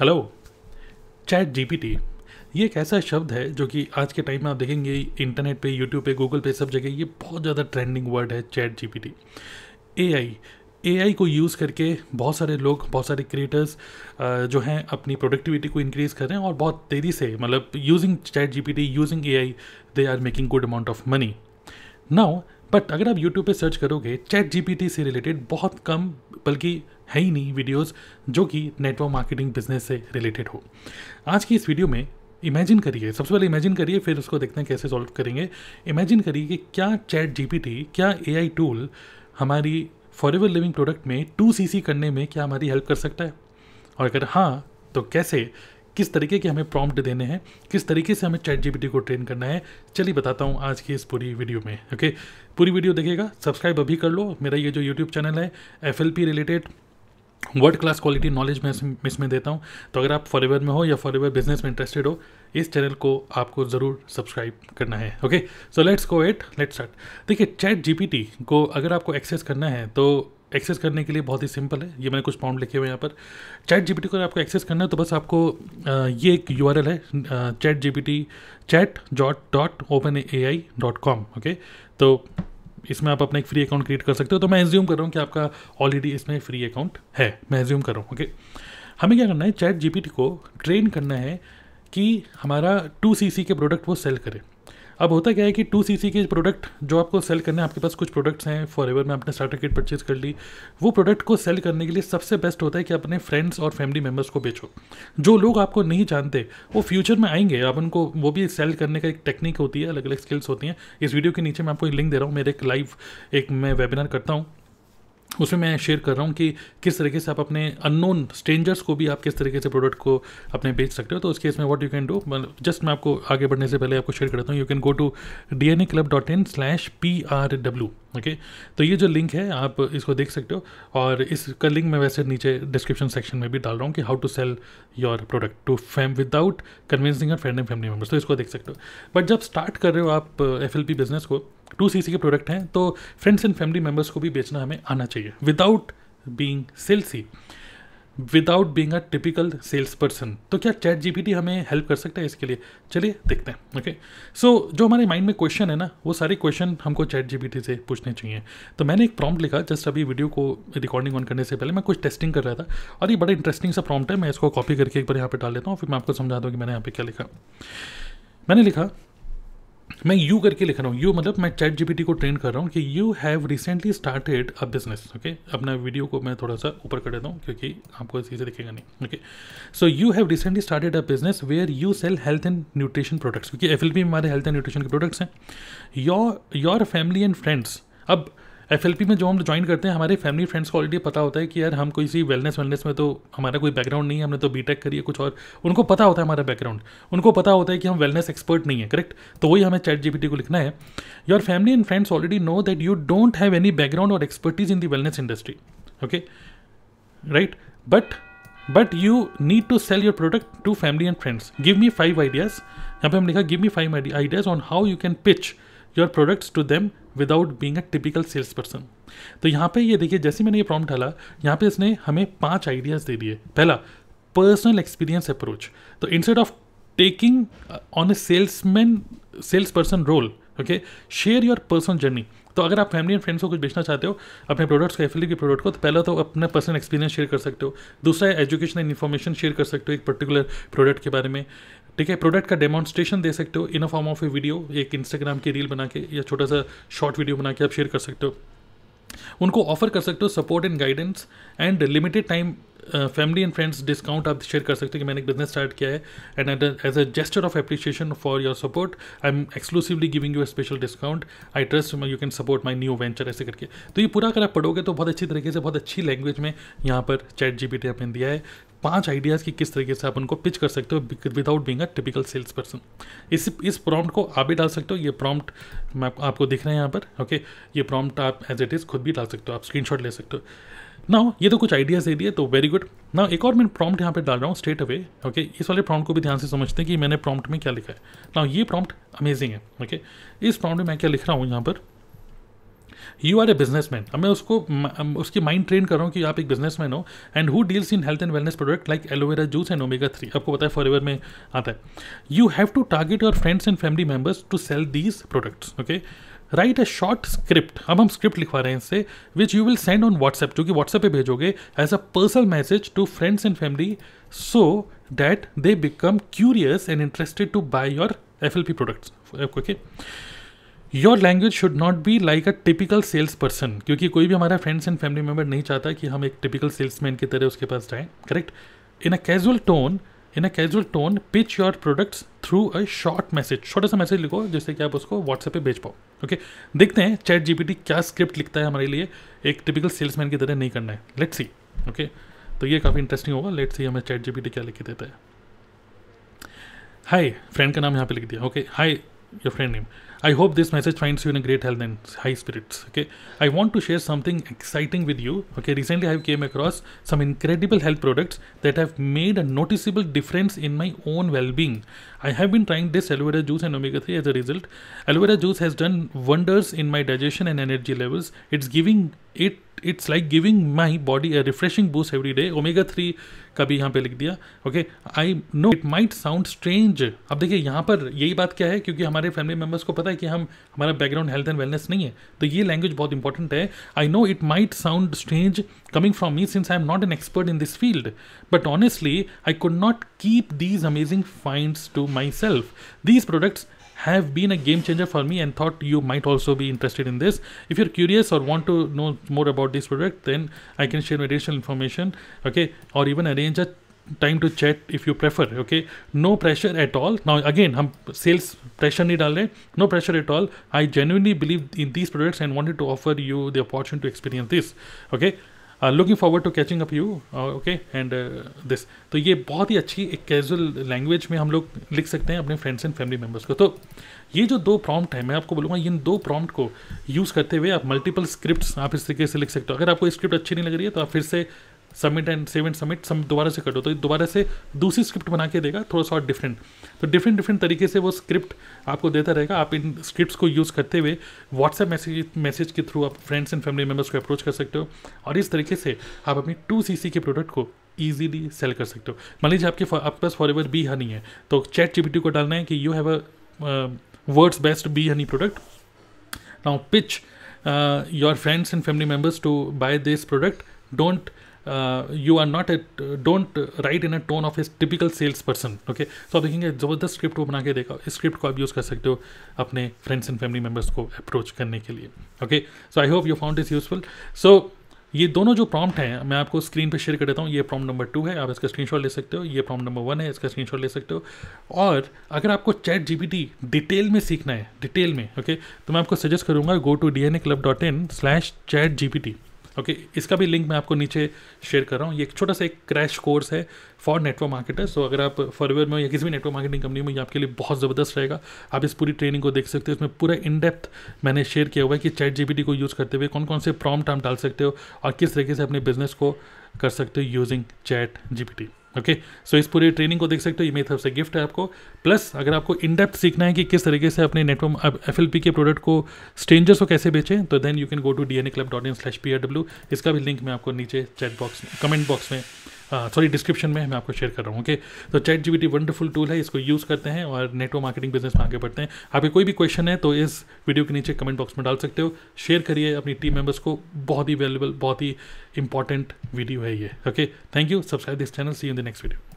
Hello chat GPT ये एक ऐसा शब्द है जो कि आज के टाइम में आप देखेंगे इंटरनेट पे यूट्यूब पे गूगल पे सब जगह ये बहुत ज़्यादा ट्रेंडिंग वर्ड है चैट जीपीटी एआई एआई को यूज़ करके बहुत सारे लोग बहुत सारे क्रिएटर्स जो हैं अपनी प्रोडक्टिविटी को इंक्रीज़ कर रहे हैं और बहुत तेज़ी से मतलब using ChatGPT using AI they are making good amount of money now but अगर आप यूट्यूब पे सर्च करोगे चैट जीपीटी से रिलेटेड बहुत कम बल्कि है ही नहीं वीडियोस जो कि नेटवर्क मार्केटिंग बिजनेस से रिलेटेड हो आज की इस वीडियो में इमेजिन करिए सबसे पहले इमेजिन करिए फिर उसको देखते हैं कैसे सॉल्व करेंगे इमेजिन करिए कि क्या चैट जी क्या ए टूल हमारी फॉर एवर लिविंग प्रोडक्ट में टू सी करने में क्या हमारी हेल्प कर सकता है और अगर हाँ तो कैसे किस तरीके के हमें प्रॉम्प्ट देने हैं किस तरीके से हमें चैट जीपीटी को ट्रेन करना है चलिए बताता हूँ आज की इस पूरी वीडियो में ओके पूरी वीडियो देखिएगा सब्सक्राइब अभी कर लो मेरा ये जो यूट्यूब चैनल है F related world class quality knowledge मैं इसमें देता हूँ तो अगर आप फॉरेवर में हो या फॉरेवर बिजनेस में इंटरेस्टेड हो इस चैनल को आपको ज़रूर सब्सक्राइब करना है okay so let's go at let's start देखिए चैट जीपीटी को अगर आपको एक्सेस करना है तो एक्सेस करने के लिए बहुत ही सिंपल है ये मैंने कुछ पॉइंट लिखे हुए यहाँ पर चैट जीपीटी को आपको एक्सेस करना है तो बस आपको ये एक यू है chat G P T chat dot dot open A I dot com okay तो इसमें आप अपना एक फ्री अकाउंट क्रिएट कर सकते हो तो मैं एज्यूम कर रहा हूँ कि आपका ऑलरेडी इसमें फ्री अकाउंट है मैं एज्यूम कर रहा हूँ ओके हमें क्या करना है चैट जीपीटी को ट्रेन करना है कि हमारा टू सी के प्रोडक्ट वो सेल करे अब होता क्या है कि टू सी के प्रोडक्ट जो आपको सेल करने आपके पास कुछ प्रोडक्ट्स हैं फॉर एवर में आपने स्टार्टर किट परचेज कर ली वो प्रोडक्ट को सेल करने के लिए सबसे बेस्ट होता है कि अपने फ्रेंड्स और फैमिली मेम्बर्स को बेचो जो लोग आपको नहीं जानते वो फ्यूचर में आएंगे आप उनको वो भी सेल करने का एक टेक्निक होती है अलग अलग स्किल्स होती हैं इस वीडियो के नीचे मैं आपको एक लिंक दे रहा हूँ मेरे एक लाइव एक मैं वेबिनार करता हूँ उसमें मैं शेयर कर रहा हूँ कि किस तरीके से आप अपने अननोन स्ट्रेंजर्स को भी आप किस तरीके से प्रोडक्ट को अपने बेच सकते हो तो उस केस में what you can do just मैं आपको आगे बढ़ने से पहले आपको शेयर करता हूँ you can go to D N A club dot in slash P R W okay तो ये जो लिंक है आप इसको देख सकते हो और इसका लिंक मैं वैसे नीचे डिस्क्रिप्शन सेक्शन में भी डाल रहा हूँ कि how to sell your product to fam without convincing your friend and family members तो इसको देख सकते हो बट जब स्टार्ट कर रहे हो आप एफ uh, बिजनेस को टू सी के प्रोडक्ट हैं तो फ्रेंड्स एंड फैमिली मेम्बर्स को भी बेचना हमें आना चाहिए without being salesy without being a typical sales person तो क्या चैट टी हमें हेल्प कर सकता है इसके लिए चलिए देखते हैं ओके सो जो हमारे माइंड में क्वेश्चन है ना वो सारे क्वेश्चन हमको चैट टी से पूछने चाहिए तो मैंने एक प्रॉम्प्ट लिखा जस्ट अभी वीडियो को रिकॉर्डिंग ऑन करने से पहले मैं कुछ टेस्टिंग कर रहा था और ये बड़ा इंटरेस्टिंग सा प्रॉम्प्ट है मैं इसको कॉपी करके एक बार यहाँ पर डाल देता हूँ फिर मैं आपको समझाता हूँ कि मैंने यहाँ पर क्या लिखा मैंने लिखा मैं यू करके लिख रहा हूँ यू मतलब मैं चैट जीपीटी को ट्रेन कर रहा हूँ कि you have recently started a business okay अपना वीडियो को मैं थोड़ा सा ऊपर कर देता हूँ क्योंकि आपको चीज़ें दिखेगा नहीं okay so you have recently started a business where you sell health and nutrition products क्योंकि एफ में हमारे हेल्थ एंड न्यूट्रिशन के प्रोडक्ट्स हैं your your family and friends अब एफ एल पी में जो हम ज्वाइन करते हैं हमारे फैमिली फ्रेंड्स को ऑलरेडी पता होता है कि यार हम कोई सी वेलनेस वेलनेस में तो हमारा कोई बैकग्राउंड नहीं है हमने तो बी करी है कुछ और उनको पता होता है हमारा बैकग्राउंड उनको पता होता है कि हम वेलनेस एक्सपर्ट नहीं है करेक्ट तो वही हमें चैट टी को लिखना है your family and friends already know that you don't have any background और expertise in the wellness industry okay right but but you need to sell your product to family and friends give me five ideas यहाँ पे हम लिखा give me five ideas on how you can pitch your products to them without being a typical sales person तो यहाँ पे ये देखिए जैसे मैंने ये प्रॉब्लम डाला यहाँ पे इसने हमें पांच आइडियाज़ दे दिए पहला पर्सनल एक्सपीरियंस अप्रोच तो instead of taking on a salesman sales person role okay share your personal journey तो अगर आप फैमिली एंड फ्रेंड्स को कुछ बेचना चाहते हो अपने प्रोडक्ट्स को एफिली के प्रोडक्ट को तो पहला तो अपना पर्सनल एक्सपीरियंस शेयर कर सकते हो दूसरा एजुकेशन एंड इन्फॉर्मेशन शेयर कर सकते हो एक पर्टिकुलर प्रोडक्ट के बारे में ठीक है प्रोडक्ट का डेमॉन्स्ट्रेशन दे सकते हो in a form of a video एक इंस्टाग्राम की रील बना के या छोटा सा शॉर्ट वीडियो बना के आप शेयर कर सकते हो उनको ऑफर कर सकते हो support and guidance and limited time family and friends discount आप शेयर कर सकते हैं कि मैंने एक बिजनेस स्टार्ट किया है and as a gesture of appreciation for your support I am exclusively giving you special discount I trust you can support my new venture ऐसे करके तो ये पूरा अगर आप पढ़ोगे तो बहुत अच्छी तरीके से बहुत अच्छी लैंग्वेज में यहाँ पर चैट जी बी टी दिया है पांच आइडियाज़ की किस तरीके से आप उनको पिच कर सकते हो without being a typical sales person इस इस प्रॉम्प्ट को आप भी डाल सकते हो ये प्रॉम्प्ट मैं आपको दिख रहा है यहाँ पर ओके ये प्रॉम्प्ट आप एज इट इज़ खुद भी डाल सकते हो आप स्क्रीनशॉट ले सकते हो ना हो ये तो कुछ आइडियाज़ दे दिए तो वेरी गुड ना एक और मैं प्रॉम्प्ट यहाँ पे डाल रहा हूँ स्ट्रेट अवे ओके इस वाले प्रॉम्प्ट को भी ध्यान से समझते हैं कि मैंने प्रॉम्प्ट में क्या लिखा है ना ये प्रॉम्प्ट अमेजिंग है ओके इस प्रॉम्प्ट में मैं क्या लिख रहा हूँ यहाँ पर you are a businessman अब मैं उसको उसकी माइंड ट्रेन कर रहा हूँ कि आप एक बिजनेस मैन हो and who deals in health and wellness product like aloe vera juice and omega three आपको पता है फॉर एवर में आता है you have to target your friends and family members to sell these products okay write a short script अब हम script लिखवा रहे हैं इससे which you will send on WhatsApp जो कि व्हाट्सएप पे भेजोगे as a personal message to friends and family so that they become curious and interested to buy your F L P products okay your language should not be like a typical sales person क्योंकि कोई भी हमारा friends and family member नहीं चाहता कि हम एक typical sales man की तरह उसके पास जाएँ correct in a casual tone in a casual tone pitch your products through a short message छोटा सा मैसेज लिखो जिससे कि आप उसको व्हाट्सएप पे भेज पाओ ओके okay? देखते हैं चैट जी क्या स्क्रिप्ट लिखता है हमारे लिए एक टिपिकल सेल्समैन की तरह नहीं करना है लेट सी ओके तो ये काफ़ी इंटरेस्टिंग होगा लेट सी हमें चैट जी क्या लिख के देता है हाय फ्रेंड का नाम यहाँ पे लिख दिया okay hi your friend name I hope this message finds you in a great health and high spirits. Okay, I want to share something exciting with you. Okay, recently I came across some incredible health products that have made a noticeable difference in my own well-being. I have been trying this aloe vera juice and omega 3 as a result. Aloe vera juice has done wonders in my digestion and energy levels. It's giving it, it's like giving my body a refreshing boost every day. Omega 3 kabhi yahan pe likh diya. Okay, I know it might sound strange. Ab dekhiye yahan par yahi baat kya hai kyunki hamare family members ko pata hai ki hum hamara background health and wellness nahi hai. To ye language bahut important hai. I know it might sound strange coming from me since I am not an expert in this field. But honestly, I could not keep these amazing finds to myself. These products have been a game changer for me and thought you might also be interested in this. If you're curious or want to know more about this product, then I can share additional information, okay, or even arrange a time to chat if you prefer okay no pressure at all now again i'm sales pressure no pressure at all i genuinely believe in these products and wanted to offer you the opportunity to experience this okay looking forward to catching up you okay and this तो ये बहुत ही अच्छी एक casual language में हम लोग लिख सकते हैं अपने फ्रेंड्स एंड फैमिली मेम्बर्स को तो ये जो दो प्रॉम्प्ट है मैं आपको बोलूँगा इन दो प्रॉम्प्ट को यूज़ करते हुए आप मल्टीपल स्क्रिप्ट्स आप इस तरीके से लिख सकते हो अगर आपको स्क्रिप्ट अच्छी नहीं लग रही है तो आप फिर से submit and save and submit सब दोबारा से कर दो तो दोबारा से दूसरी स्क्रिप्ट बना के देगा थोड़ा सा और डिफरेंट तो डिफरेंट डिफरेंट तरीके से वो स्क्रिप्ट आपको देता रहेगा आप इन स्क्रिप्ट्स को यूज़ करते हुए व्हाट्सएप मैसेज मैसेज के थ्रू आप फ्रेंड्स एंड फैमिली मेम्बर्स को अप्रोच कर सकते हो और इस तरीके से आप अपनी टू सी के प्रोडक्ट को ईजिली सेल कर सकते हो मान लीजिए आपके आपके पास फॉर एवर बी हनी है तो चैट चिपिटी को डालना है कि you have a world's best bee honey product now pitch your friends and family members to buy this product don't uh, you are not a don't write in a tone of a typical sales person okay तो आप देखेंगे ज़बरदस्त script को बना के देखा इस script को आप यूज़ कर सकते हो अपने फ्रेंड्स एंड फैमिली मेम्बर्स को अप्रोच करने के लिए okay so I hope you found is useful सो ये दोनों जो प्रॉम्प्ट हैं मैं आपको स्क्रीन पर शेयर कर देता हूँ ये प्रॉम्प्ट नंबर टू है आप इसका स्क्रीनशॉट ले सकते हो ये प्रॉम्प्ट नंबर वन है इसका स्क्रीनशॉट ले सकते हो और अगर आपको चैट जीपीटी डिटेल में सीखना है डिटेल में ओके okay, तो मैं आपको सजेस्ट करूँगा go to D N A club dot in slash chat G P T okay okay, इसका भी लिंक मैं आपको नीचे शेयर कर रहा हूँ ये एक छोटा सा एक क्रैश कोर्स है फॉर नेटवर्क मार्केटर्स सो अगर आप फॉरवेयर में या किसी भी नेटवर्क मार्केटिंग कंपनी में ये आपके लिए बहुत ज़बरदस्त रहेगा आप इस पूरी ट्रेनिंग को देख सकते हो इसमें पूरा इन डेप्थ मैंने शेयर किया हुआ है कि चैट जी को यूज़ करते हुए कौन कौन से प्रॉम्प्ट आप डाल सकते हो और किस तरीके से अपने बिजनेस को कर सकते हो using chat G okay okay? So so, इस पूरी ट्रेनिंग को देख सकते हो ये मेरी तरफ से गिफ्ट है आपको प्लस अगर आपको इन डेप्थ सीखना है कि किस तरीके से अपने नेटवर्क एफ के प्रोडक्ट को स्ट्रेंजर्स को कैसे बेचें तो then you can go to D N A club dot in slash P W इसका भी लिंक मैं आपको नीचे चैट बॉक्स कमेंट बॉक्स में सॉरी हाँ, डिस्क्रिप्शन में मैं आपको शेयर कर रहा हूँ ओके तो चैट जी वंडरफुल टूल है इसको यूज़ करते हैं और नेटवर्क मार्केटिंग बिजनेस में आगे बढ़ते हैं आपके कोई भी क्वेश्चन है तो इस वीडियो के नीचे कमेंट बॉक्स में डाल सकते हो शेयर करिए अपनी टीम मेम्बर्स को बहुत ही वैल्यूबल बहुत ही इंपॉर्टेंट वीडियो है ये okay thank you subscribe this channel see in the next video